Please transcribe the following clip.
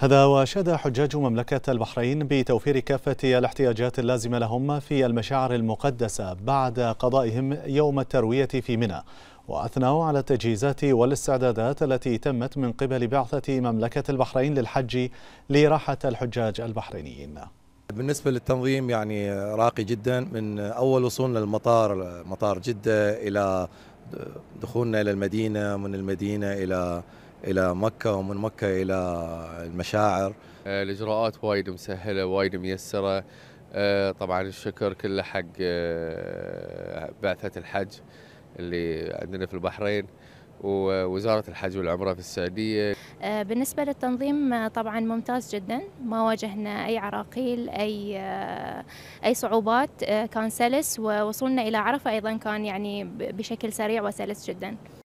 هذا واشاد حجاج مملكة البحرين بتوفير كافة الاحتياجات اللازمة لهم في المشاعر المقدسة بعد قضائهم يوم التروية في منى وأثنوا على التجهيزات والاستعدادات التي تمت من قبل بعثة مملكة البحرين للحج لراحة الحجاج البحرينيين بالنسبة للتنظيم يعني راقي جدا من أول وصولنا للمطار مطار جدة إلى دخولنا إلى المدينة من المدينة إلى الى مكه ومن مكه الى المشاعر آه، الاجراءات وايد مسهله وايد ميسره آه، طبعا الشكر كله حق آه، بعثه الحج اللي عندنا في البحرين ووزاره الحج والعمره في السعوديه بالنسبه للتنظيم طبعا ممتاز جدا ما واجهنا اي عراقيل اي اي صعوبات كان سلس ووصولنا الى عرفه ايضا كان يعني بشكل سريع وسلس جدا